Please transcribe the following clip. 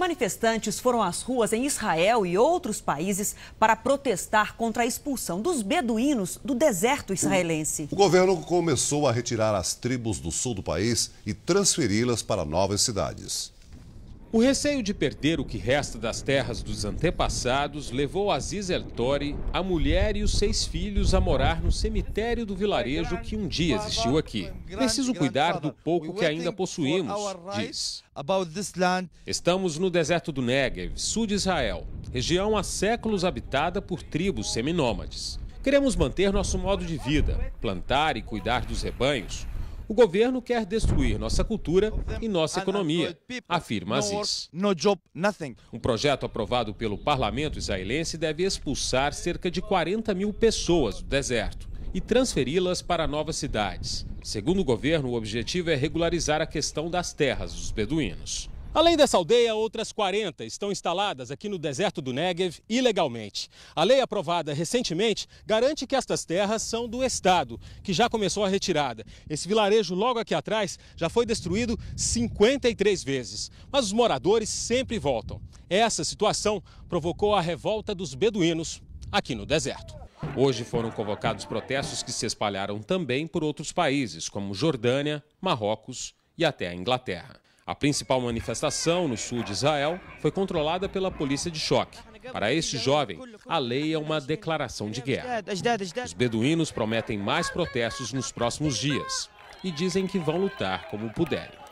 Manifestantes foram às ruas em Israel e outros países para protestar contra a expulsão dos beduínos do deserto israelense. O, governo começou a retirar as tribos do sul do país e transferi-las para novas cidades. O receio de perder o que resta das terras dos antepassados levou Aziz El Tori, a mulher e os seis filhos a morar no cemitério do vilarejo que um dia existiu aqui. Preciso cuidar do pouco que ainda possuímos, diz. Estamos no deserto do Negev, sul de Israel, região há séculos habitada por tribos seminômades. Queremos manter nosso modo de vida, plantar e cuidar dos rebanhos, o governo quer destruir nossa cultura e nossa economia, afirma Aziz. Um projeto aprovado pelo parlamento israelense deve expulsar cerca de 40 mil pessoas do deserto e transferi-las para novas cidades. Segundo o governo, o objetivo é regularizar a questão das terras dos beduínos. Além dessa aldeia, outras 40 estão instaladas aqui no deserto do Negev ilegalmente. A lei aprovada recentemente garante que estas terras são do Estado, que já começou a retirada. Esse vilarejo logo aqui atrás já foi destruído 53 vezes, mas os moradores sempre voltam. Essa situação provocou a revolta dos beduínos aqui no deserto. Hoje foram convocados protestos que se espalharam também por outros países, como Jordânia, Marrocos e até a Inglaterra. A principal manifestação no sul de Israel foi controlada pela polícia de choque. Para este jovem, a lei é uma declaração de guerra. Os beduínos prometem mais protestos nos próximos dias e dizem que vão lutar como puderem.